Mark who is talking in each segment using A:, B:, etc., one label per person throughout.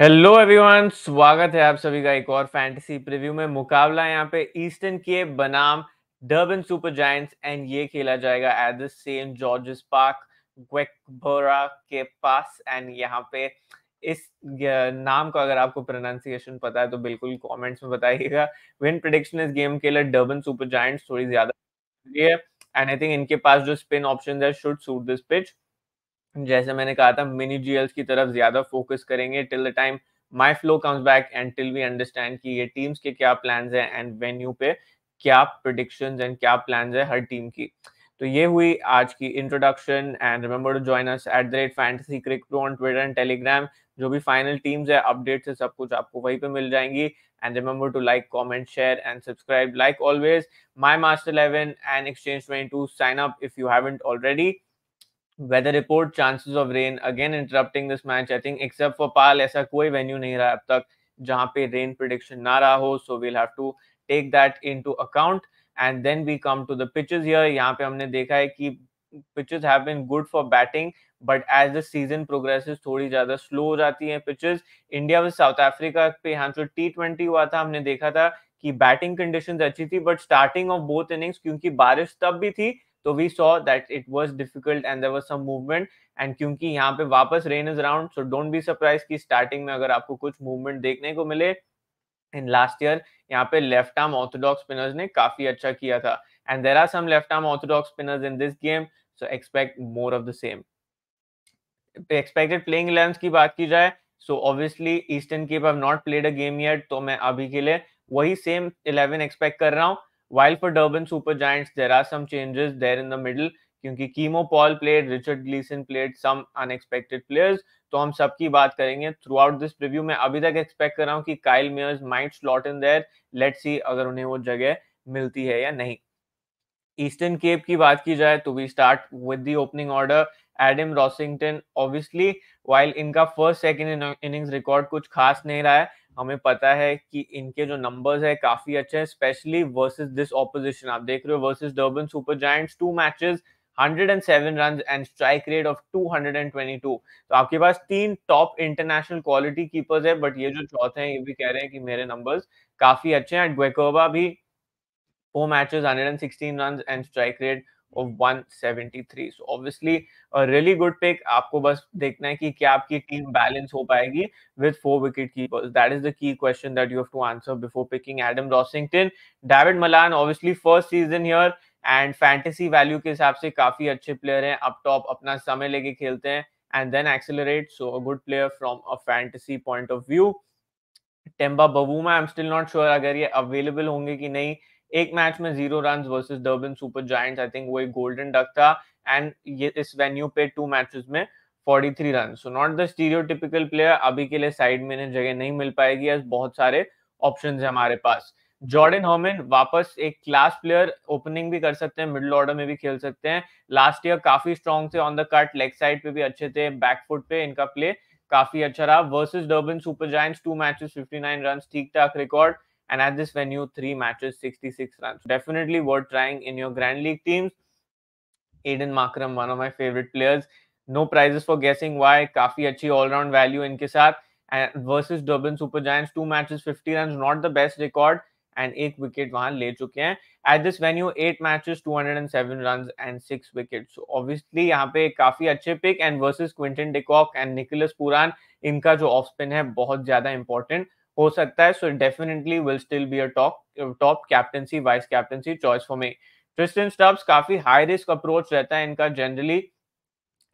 A: Hello everyone स्वागत है आप सभी का एक और फैंटेसी प्रीव्यू में मुकाबला यहाँ पे ईस्टर्न के बनाम डर्बन सुपर जायंट्स एंड ये खेला जाएगा at the same George Park Gqeberha के पास एंड यहाँ पे इस नाम का अगर आपको प्रोनाउंसिएशन पता है तो बिल्कुल कमेंट्स में बताइएगा विन प्रोडिक्शन इस गेम के लिए डर्बन सुपर जॉय थोड़ी ज्यादा एंड आई थिंक इनके पास जो स्पिन ऑप्शन है शुड सूट दिस पिच जैसे मैंने कहा था मिनी जीएल्स की तरफ ज्यादा फोकस करेंगे till the time my flow comes back and till we understand कि ये टीम्स के क्या प्लान है एंड वेन्यू पे क्या प्रडिक्शन एंड क्या प्लान है हर टीम की तो ये हुई आज की introduction and remember to join us at the rate Fantasy Crick Pro on Twitter and Telegram जो भी फाइनल टीम्स है अपडेट है सब कुछ आपको वहीं पे मिल जाएंगी and remember to like comment share and subscribe like always My Master 11 and exchange 22 sign up if you haven't already weather report chances of rain again interrupting this match I think except for Paarl ऐसा कोई venue नहीं रहा अब तक जहां पे rain prediction ना रहा हो so we'll have to take that into account and then we come to the pitches here यहां पे हमने देखा है कि pitches have been good for batting but as the season progresses थोड़ी ज्यादा स्लो हो जाती है pitches India versus South Africa पे यहाँ जो टी ट्वेंटी हुआ था हमने देखा था कि बैटिंग कंडीशंस अच्छी थी but starting of both innings क्योंकि बारिश तब भी थी तो we saw that it was difficult and there was some movement and क्योंकि यहाँ पे वापस rain is round so don't be surprise की स्टार्टिंग में अगर आपको कुछ मूवमेंट देखने को मिले इन लास्ट ईयर यहाँ पे लेफ्ट आर्म ऑर्थोडॉक्स स्पिनर्स ने काफी अच्छा किया था and there are some left arm orthodox spinners in this game so expect more of the same expected playing eleven की बात की जाए so obviously Eastern Cape have not played a game yet तो मैं अभी के लिए वही सेम इलेवन एक्सपेक्ट कर रहा हूँ While for Durban Super Giants, there are some changes there in the middle क्योंकि Keemo Paul played Richard Gleeson played some unexpected players तो हम सबकी बात करेंगे थ्रू आउट दिस प्रीव्यू मैं अभी तक एक्सपेक्ट कर रहा हूँ कि Kyle Mayers might slot in there let see अगर उन्हें वो जगह मिलती है या नहीं ईस्टर्न केप की बात की जाए तो we start with the opening order Adam Rossington obviously while इनका फर्स्ट सेकेंड इनिंग्स रिकॉर्ड कुछ खास नहीं रहा है हमें पता है कि इनके जो नंबर्स है काफी अच्छे हैं स्पेशली वर्सेस दिस ऑपोजिशन आप देख रहे हो versus Durban Super Giants two matches 107 run and strike rate of 222 तो आपके पास तीन टॉप इंटरनेशनल क्वालिटी कीपर्स है बट ये जो चौथे हैं ये भी कह रहे हैं कि मेरे नंबर्स काफी अच्छे हैं एंड ग्वेकोबा भी four matches 116 run and strike rate of 173 so obviously really good pick आपको बस देखना है कि क्या आपकी टीम बैलेंस हो पाएगी with four wicket keepers that is the key question that you have to answer before picking Adam Rossington David Malan obviously first season here and fantasy value के हिसाब से काफी अच्छे प्लेयर हैं अप टॉप अपना समय लेके खेलते हैं and then accelerate so a good player from a fantasy point of view Temba Bavuma I am still not sure अगर ये अवेलेबल होंगे कि नहीं एक मैच में zero run versus Durban Super Joint I think वो एक गोल्डन डक था एंड ये इस वेन्यू पे टू मैचेस में 43 run so not the stereotypical player अभी के लिए साइड में इन्हें जगह नहीं मिल पाएगी एज बहुत सारे ऑप्शन है हमारे पास जॉर्डन होमिन वापस एक क्लास प्लेयर ओपनिंग भी कर सकते हैं मिडिल ऑर्डर में भी खेल सकते हैं लास्ट ईयर काफी स्ट्रॉन्ग थे on the cut leg side पे भी अच्छे थे बैक फुट पे इनका प्ले काफी अच्छा रहा versus Durban Super Joint two matches 59 run ठीक ठाक record And at this venue, three matches, 66 runs. Definitely worth trying in your Grand League teams. Aiden Makram, one of my favorite players. No prizes for guessing why. Kafi achi all-round value in Kisar. And versus Durban Super Giants, two matches, 50 runs, not the best record. And eight wicket one ले चुके हैं At this venue, eight matches, 207 runs run and six wicket so obviously यहाँ पे काफी अच्छे pick and versus Quinton de Kock and Nicholas Puran, इनका जो off-spin है बहुत ज्यादा important. हो सकता है so definitely will still be a top top captaincy vice captaincy choice for me Tristan Stubbs काफी हाई रिस्क अप्रोच रहता है इनका जनरली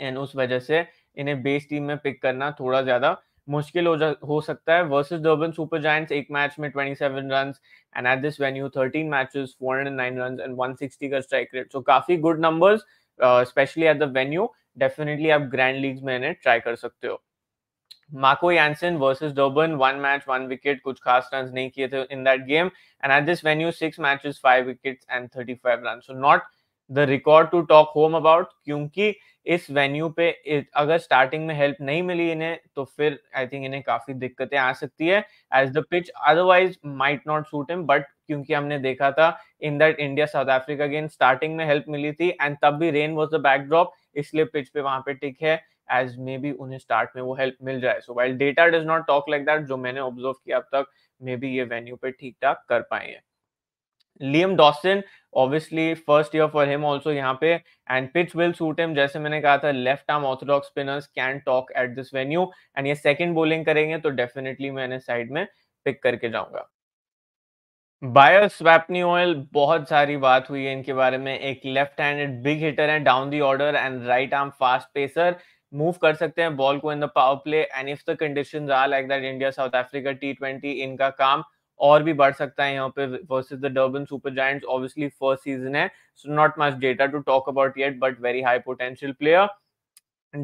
A: एंड उस वजह से इन्हें बेस टीम में पिक करना थोड़ा ज्यादा मुश्किल हो जा हो सकता है वर्सेस डर्बन सुपर जॉइंट्स एक मैच में 27 runs and at this venue 13 matches 409 runs and 160 का स्ट्राइक रेट सो काफी good numbers specially at the venue definitely आप ग्रैंड लीग्स में इन्हें ट्राई कर सकते हो Marco Janssen versus Durban, one match, one wicket, कुछ खास runs नहीं किए थे in that game. And at this venue, six matches, five wickets and 35 runs. So not the record to talk home about क्योंकि इस वेन्यू पे अगर starting में हेल्प नहीं मिली इन्हें तो फिर आई थिंक इन्हें काफी दिक्कतें आ सकती है as the pitch otherwise might not suit him but क्योंकि हमने देखा था in that India South Africa game starting में हेल्प मिली थी एंड तब भी रेन वॉज द बैकड्रॉप इसलिए पिच पे वहां पे टिक है एज मे बी उन्हें स्टार्ट में वो हेल्प मिल जाए so while data does not talk like that जो मैंने ऑब्जर्व किया अब तक मे बी ये वेन्यू पे ठीक ठाक कर पाए हैं Liam Dawson obviously first year for him also यहाँ पे and pitch will suit him जैसे मैंने कहा था left arm orthodox spinners can talk at this venue and ये सेकेंड बोलिंग करेंगे तो डेफिनेटली मैं इन्हें साइड में पिक करके जाऊंगा बायर स्वैपनी ऑयल बहुत सारी बात हुई है इनके बारे में एक लेफ्ट हैंडेड बिग हिटर है down the order and right arm fast pacer move कर सकते हैं बॉल को in the power play and if the condition are like that India South Africa T twenty इनका काम और भी बढ़ सकता है यहाँ पे versus the Durban Super Joint obviously first season है so not much data to talk about yet but very high potential player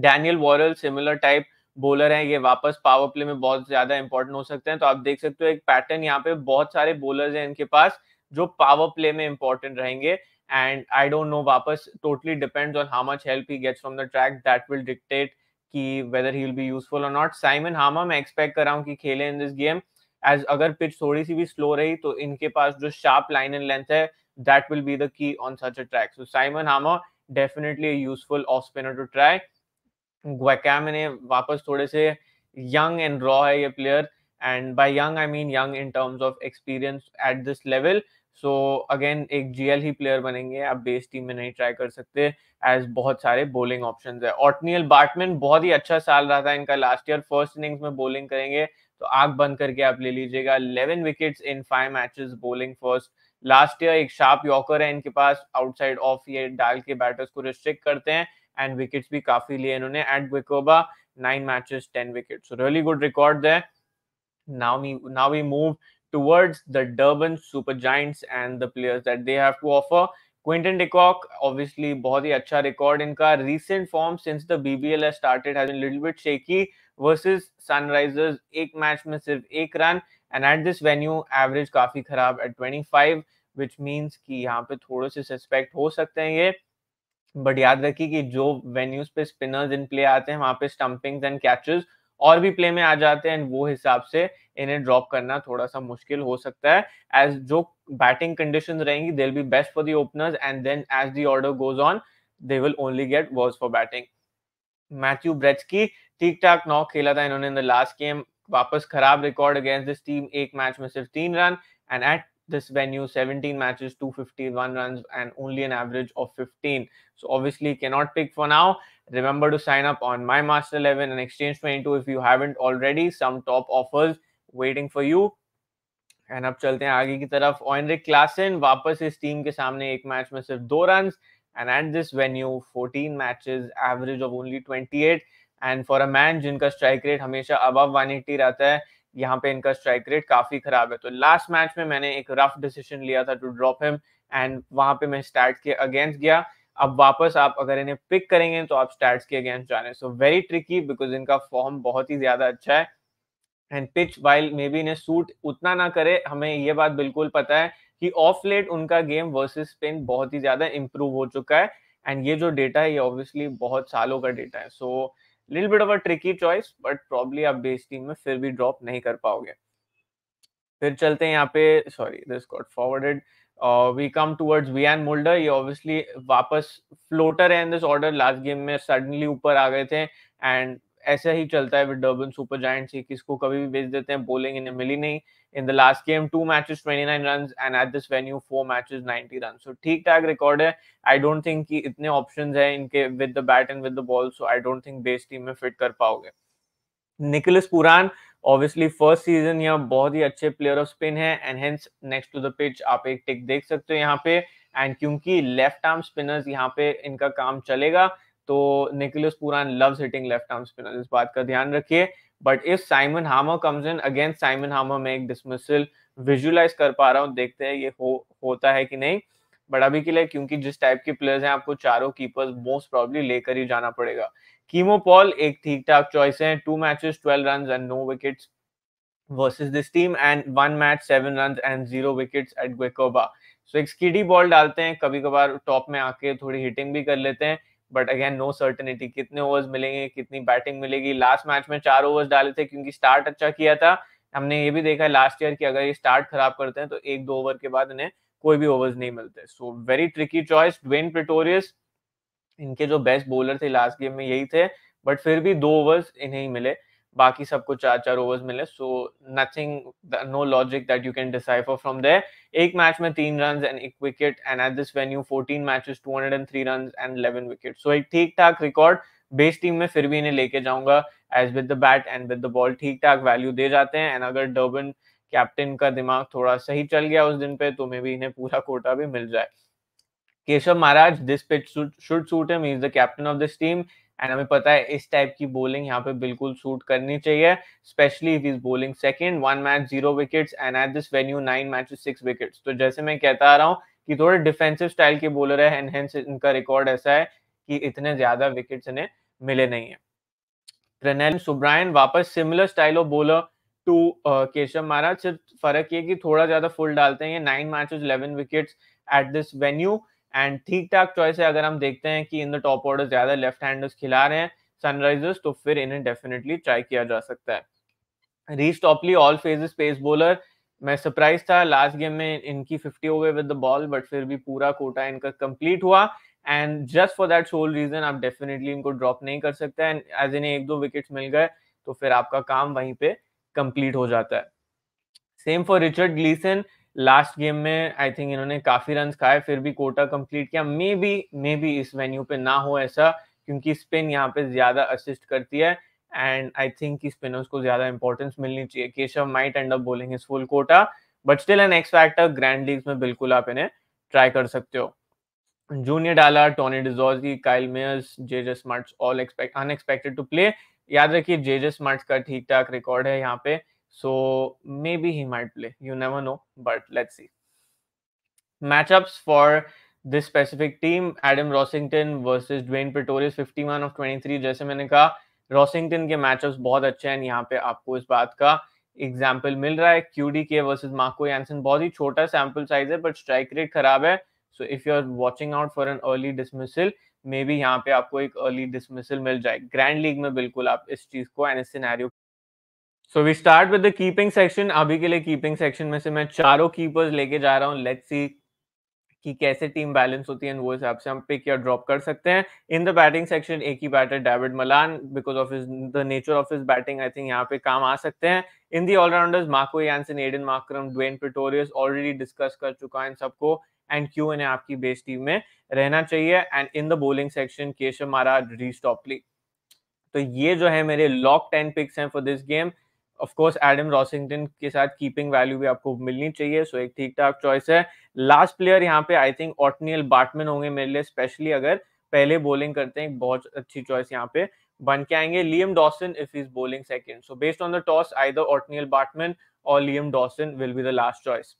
A: Daniel Worrall similar type bowler है ये वापस पावर प्ले में बहुत ज्यादा इंपॉर्टेंट हो सकते हैं तो आप देख सकते हो एक पैटर्न यहाँ पे बहुत सारे बॉलर्स हैं इनके पास जो पावर प्ले में इंपॉर्टेंट रहेंगे And I don't know, Vapas totally depends on how much help he gets from the track. That will dictate कि whether he will be useful or not. Simon Hama I expect around रहा हूँ कि in this game. As अगर pitch थोड़ी सी भी slow रही to inke पास जो sharp line and length that will be the key on such a track. So Simon Hama definitely a useful off spinner to try. Guacamene वापस थोड़े से young and raw है ये player and by young I mean young in terms of experience at this level so again एक GL ही player बनेंगे आप base team में नहीं ट्राई कर सकते एज बहुत सारे बोलिंग ऑप्शन है ऑटनियल बैटमैन बहुत ही अच्छा साल रहा था इनका लास्ट ईयर फर्स्ट इनिंग्स में बोलिंग करेंगे तो आग बंद करके आप ले लीजिएगा eleven wicket in five matches bowling first last year एक शार्प यॉकर है इनके पास आउटसाइड ऑफ ये डाल के बैटर्स को रिस्ट्रिक्ट करते हैं एंड विकेट्स भी काफी लिए इन्होंने at Gqeberha nine matches ten wicket so really good record है now we now we move towards the Durban Super Giants and the players that they have to offer. Quinton de Kock, obviously, बहुत ही अच्छा record इनका recent form since the BBL has started has been a little bit shaky versus Sunrisers एक match में सिर्फ एक run and at this venue average काफी खराब at 25 which means कि यहाँ पे थोड़े से suspect हो सकते हैं ये बट याद रखिए कि जो वेन्यूज पे स्पिनर्स इन प्ले आते हैं वहां पे स्टंपिंग्स एंड कैचेस और भी प्ले में आ जाते हैं वो हिसाब से इन्हें ड्रॉप करना थोड़ा सा मुश्किल हो सकता है एज जो बैटिंग कंडीशन रहेंगी they be best for the openers and then as the order goes on they will only get worse for batting Matthew Breetzke की ठीक ठाक नॉक खेला था इन्होंने इन द लास्ट गेम वापस खराब रिकॉर्ड अगेंस्ट दिस टीम एक मैच में सिर्फ तीन run and at this venue 17 matches 251 runs and only an average of 15 so obviously cannot pick for now remember to sign up on my master 11 and exchange 22 if you haven't already some top offers waiting for you एंड अब चलते हैं आगे की तरफ ऑनरिक Klaasen वापस इस team के सामने एक मैच में सिर्फ दो run and at this venue fourteen matches average of only eight and for a man जिनका स्ट्राइक रेट हमेशा अबव एट्टी रहता है यहाँ पे इनका स्ट्राइक रेट काफी खराब है तो लास्ट मैच में मैंने एक रफ डिसीजन लिया था टू ड्रॉप हिम एंड वहां पे मैं स्टार्ट के अगेंस्ट गया अब वापस आप अगर इन्हें पिक करेंगे तो आप स्टार्ट के अगेंस्ट जाने सो वेरी ट्रिकी बिकॉज इनका फॉर्म बहुत ही ज्यादा अच्छा है and pitch while may be इन्हें सूट उतना ना करे हमें ये बात बिल्कुल पता है कि ऑफ लेट उनका गेम वर्सेस स्पिन बहुत ही ज्यादा इम्प्रूव हो चुका है एंड ये जो डेटा है ये ऑब्वियसली बहुत सालों का डेटा है so lil bit of a tricky choice but probably आप बेस टीम में फिर भी ड्रॉप नहीं कर पाओगे फिर चलते हैं यहाँ पे sorry this got forwarded we come towards Wiaan Mulder ये ऑब्वियसली वापस फ्लोटर है in this order last game में सडनली ऊपर आ गए थे एंड ऐसा ही चलता है विद डर्बन सुपर जायंट्स ही किसको कभी भी बेच देते हैं बोलिंग इन्हें मिली नहीं in the last game two matches 29 runs and at this venue four matches 90 runs so ठीक ठाक रिकॉर्ड है आई डोंट थिंक कि इतने ऑप्शंस हैं इनके with the bat and with the ball so I don't think base team में fit कर पाओगे निकोलस पुरान ऑब्वियसली फर्स्ट सीजन यहाँ बहुत ही अच्छे प्लेयर ऑफ स्पिन है and hence next to the pitch आप एक टिक देख सकते हो यहाँ पे एंड क्योंकि लेफ्ट आर्म स्पिनर्स यहाँ पे इनका काम चलेगा तो Nicholas Pooran loves hitting left arm spinner इस बात का ध्यान रखिए but if Simon Harmer comes in against Simon Harmer में एक डिसमिसल विजुअलाइज कर पा रहा हूँ देखते हैं ये हो होता है कि नहीं बट अभी के लिए क्योंकि जिस टाइप के प्लेयर्स हैं आपको चारों कीपर्स मोस्ट प्रॉब्ली लेकर ही जाना पड़ेगा कीमो पॉल एक ठीक ठाक चॉइस है two matches 12 run and no wickets versus this team and one match seven run and zero wickets at Guecoba. So एक स्कीडी बॉल डालते हैं कभी कभार टॉप में आके थोड़ी हिटिंग भी कर लेते हैं बट अगेन नो सर्टेनिटी कितने ओवर्स मिलेंगे कितनी बैटिंग मिलेगी लास्ट मैच में चार ओवर्स डाले थे क्योंकि स्टार्ट अच्छा किया था हमने ये भी देखा है लास्ट ईयर कि अगर ये स्टार्ट खराब करते हैं तो एक दो ओवर के बाद इन्हें कोई भी ओवर्स नहीं मिलते so very tricky choice Dwaine Pretorius इनके जो बेस्ट बॉलर थे लास्ट गेम में यही थे बट फिर भी दो ओवर्स इन्हें ही मिले बाकी सबको चार चार ओवर्स मिले so nothing no logic that you can decipher from there एक मैच में तीन रन एंड एक wicket and at this venue fourteen match two hundred and three run and eleven wicket so एक ठीक ठाक रिकॉर्ड बेस टीम में फिर भी इन्हें लेके जाऊंगा edge with the bat and with the ball ठीक ठाक वैल्यू दे जाते हैं एंड अगर डर्बन कैप्टन का दिमाग थोड़ा सही चल गया उस दिन पे तो मे भी इन्हें पूरा कोटा भी मिल जाए Keshav Maharaj this pitch should should him is the captain of this team and हमें पता है इस टाइप की बोलिंग यहाँ पे बिल्कुल सूट करनी चाहिए specially if is bowling second one match zero wickets and at this venue nine match six wickets तो जैसे मैं कहता आ रहा हूँ कि थोड़े डिफेंसिव स्टाइल के बोलर है एंड हेंस इनका रिकॉर्ड ऐसा है कि इतने ज्यादा विकेट्स इन्हें मिले नहीं है प्रणल सुब्रायन वापस similar style of bowler to Keshav Maharaj सिर्फ फर्क ये कि थोड़ा ज्यादा फुल डालते हैं nine match eleven wickets at this venue and ठीक ठाक चॉइस है अगर हम देखते हैं कि इन द टॉप ऑर्डर ज्यादा लेफ्ट हैंडर्स खिला रहे हैं सनराइजर्स तो फिर इन्हें डेफिनेटली ट्राई किया जा सकता है Reece Topley all phases pace bowler मैं सरप्राइज था लास्ट गेम में इनकी 50 हो गए विद द बॉल बट फिर भी पूरा कोटा इनका कंप्लीट हुआ and just for that sole reason आप डेफिनेटली इनको ड्रॉप नहीं कर सकते एंड एज इन्हें एक दो विकेट्स मिल गए तो फिर आपका काम वहीं पे कंप्लीट हो जाता है same for Richard Gleeson last game में आई थिंक इन्होंने काफी रन खाए फिर भी कोटा कंप्लीट किया मे बी मे बी इस वेन्यू पे ना हो ऐसा क्योंकि स्पिन यहाँ पे ज्यादा असिस्ट करती है एंड आई थिंक स्पिनर्स को ज्यादा इंपॉर्टेंस मिलनी चाहिए Keshav might end up bowling is full quota but still an X factor grand leagues में बिल्कुल आप इन्हें ट्राई कर सकते हो जूनियर डाला Tony de Zorzi Kyle Mayers JJ Smuts all unexpected to play याद रखिए जेजे स्मार्ट का ठीक ठाक रिकॉर्ड है यहाँ पे So maybe he might play. You never know, but let's see. Matchups for this specific team Adam Rossington versus Dwayne Pretorius 51 of 23 जैसे मैंने कहा रॉसिंगटन के मैचअप्स बहुत अच्छे हैं यहाँ पे आपको इस बात का एग्जाम्पल मिल रहा है क्यूडी के वर्सेज मार्को यानसन बहुत ही छोटा सैम्पल साइज है बट स्ट्राइक रेट खराब है so if you are watching out for an early dismissal maybe यहाँ पे आपको एक अर्ली डिसमिसल मिल जाए ग्रैंड लीग में बिल्कुल आप इस चीज को एन इस so we start with the keeping section अभी के लिए कीपिंग सेक्शन में से मैं चारों कीपर्स लेके जा रहा हूँ लेट्स सी कि कैसे टीम बैलेंस होती है वो हिसाब से हम पिक या ड्रॉप कर सकते हैं इन द बैटिंग सेक्शन एक ही batter David Malan because of is the nature of his batting I think यहाँ पे काम आ सकते हैं in the all rounders Marco Jansen Aiden Markram Dwaine Pretorius already discuss कर चुका है इन सबको एंड क्यों इन्हें आपकी बेस्ट टीम में रहना चाहिए and in the bowling section Keshav Maharaj Reece Topley तो ये जो है मेरे लॉक टेन पिक्स हैं for this game of course Adam Rossington के साथ कीपिंग वैल्यू भी आपको मिलनी चाहिए सो एक ठीक ठाक चॉइस है लास्ट प्लेयर यहाँ पे आई थिंक ऑटनियल बाटमैन होंगे मेरे लिए स्पेशली अगर पहले बॉलिंग करते हैं बहुत अच्छी चॉइस यहाँ पे बन के आएंगे Liam Dawson if is bowling second so based on the toss I Ottneil Baartman और Liam Dawson will be the last choice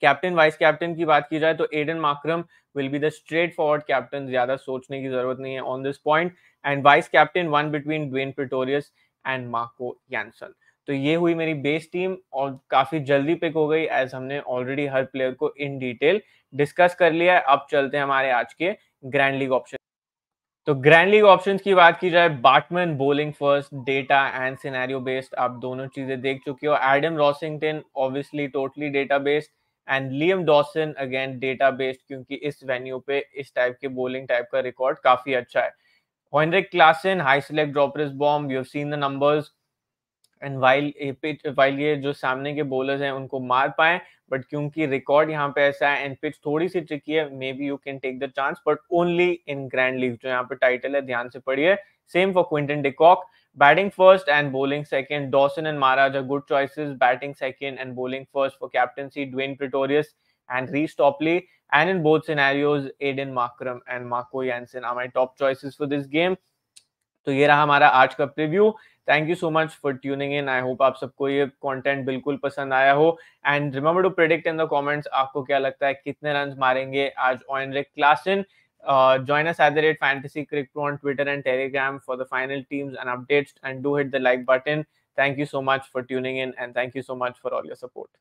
A: captain vice captain की बात की जाए तो Aiden Markram will be the straightforward captain ज्यादा सोचने की जरूरत नहीं है on this point and vice captain one between Dwaine Pretorius and Marco Jansen तो ये हुई मेरी बेस टीम और काफी जल्दी पिक हो गई एज हमने ऑलरेडी हर प्लेयर को इन डिटेल डिस्कस कर लिया है अब चलते हैं हमारे आज के ग्रैंड लीग ऑप्शन तो ग्रैंड लीग ऑप्शंस की बात की जाए Baartman bowling first data and scenario based आप दोनों चीजें देख चुके हो Adam Rossington obviously totally data based and Liam Dawson again data based क्योंकि इस वेन्यू पे इस टाइप के बोलिंग टाइप का रिकॉर्ड काफी अच्छा है Henrik Klassen, high select drop wrist bomb. We have seen the numbers. And and pitch, while ये जो सामने के bowlers हैं उनको मार पाए but क्योंकि record यहाँ पे ऐसा है and pitch थोड़ी सी tricky है maybe you can take the chance but only in Grand grand जो यहाँ पे title है ध्यान से पढ़िए same for Quinton de Kock. batting first and bowling second. Dawson and Maharaj are good choices. Batting second and bowling first for captaincy. Dwayne Pretorius and Reece Topley. And in both scenarios, Aiden Markram and Marco Janssen are my top choices for this game. तो ये रहा हमारा आज का preview thank you so much for tuning in I hope आप सबको ये content बिल्कुल पसंद आया हो and remember to predict in the comments आपको क्या लगता है कितने रन मारेंगे आज Heinrich Klaasen join us at the rate fantasy crick pro on twitter and telegram for the final teams and updates and do hit the like button thank you so much for tuning in and thank you so much for all your support